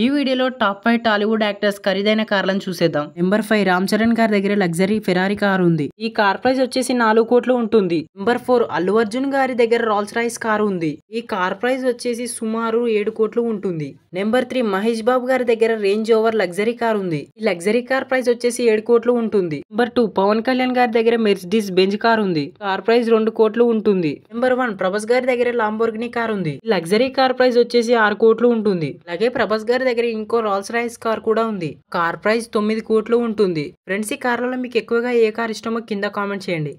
ఈ వీడియోలో top five Tollywood actors ఖరీదైన కార్లను చూసేద్దాం నెంబర్ ఫైవ్ రామ్ చరణ్ గారి దగ్గర లగ్జరీ ఫిరారీ కార్ ఉంది ఈ కార్ ప్రైస్ వచ్చేసి నాలుగు కోట్లు ఉంటుంది నెంబర్ ఫోర్ అల్లు అర్జున్ గారి దగ్గర రాల్స్ రాయిస్ కారు ఉంది ఈ కార్ ప్రైస్ వచ్చేసి సుమారు ఏడు కోట్లు ఉంటుంది నెంబర్ త్రీ మహేష్ బాబు గారి దగ్గర రేంజ్ ఓవర్ లగ్జరీ కార్ ఉంది ఈ లగ్జరీ కార్ ప్రైస్ వచ్చేసి ఏడు కోట్లు ఉంటుంది నెంబర్ టూ పవన్ కళ్యాణ్ గారి దగ్గర మెర్సిడీస్ బెంజ్ కార్ ఉంది కార్ ప్రైస్ రెండు కోట్లు ఉంటుంది నెంబర్ వన్ ప్రభాస్ గారి దగ్గర లాంబోర్గిని కార్ ఉంది లగ్జరీ కార్ ప్రైస్ వచ్చేసి ఆరు కోట్లు ఉంటుంది అలాగే ప్రభాస్ గారి ఓనర్ దగ్గర ఇంకో రాల్స్ రాయిస్ కార్ కూడా ఉంది కార్ ప్రైస్ తొమ్మిది కోట్లు ఉంటుంది ఫ్రెండ్స్ ఈ కార్లలో మీకు ఎక్కువగా ఏ కార్ ఇష్టమో కింద కామెంట్ చేయండి